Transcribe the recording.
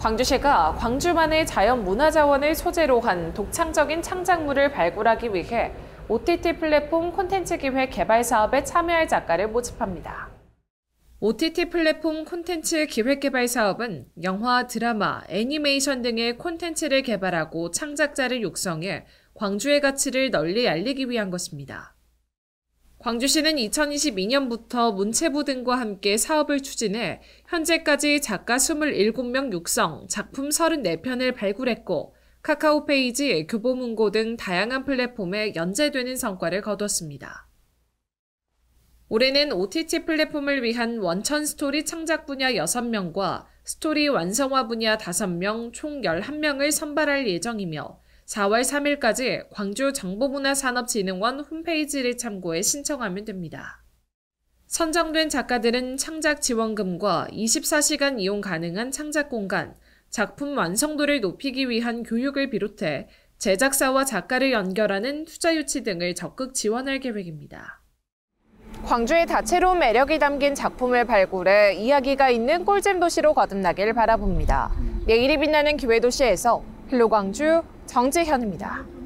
광주시가 광주만의 자연문화자원을 소재로 한 독창적인 창작물을 발굴하기 위해 OTT 플랫폼 콘텐츠 기획 개발 사업에 참여할 작가를 모집합니다. OTT 플랫폼 콘텐츠 기획 개발 사업은 영화, 드라마, 애니메이션 등의 콘텐츠를 개발하고 창작자를 육성해 광주의 가치를 널리 알리기 위한 것입니다. 광주시는 2022년부터 문체부 등과 함께 사업을 추진해 현재까지 작가 27명 육성, 작품 34편을 발굴했고 카카오 페이지, 교보문고 등 다양한 플랫폼에 연재되는 성과를 거뒀습니다. 올해는 OTT 플랫폼을 위한 원천 스토리 창작 분야 6명과 스토리 완성화 분야 5명 총 11명을 선발할 예정이며 4월 3일까지 광주 정보문화산업진흥원 홈페이지를 참고해 신청하면 됩니다. 선정된 작가들은 창작 지원금과 24시간 이용 가능한 창작 공간, 작품 완성도를 높이기 위한 교육을 비롯해 제작사와 작가를 연결하는 투자 유치 등을 적극 지원할 계획입니다. 광주의 다채로운 매력이 담긴 작품을 발굴해 이야기가 있는 꿀잼 도시로 거듭나길 바라봅니다. 내일이 빛나는 기회도시에서 헬로광주 정재현입니다.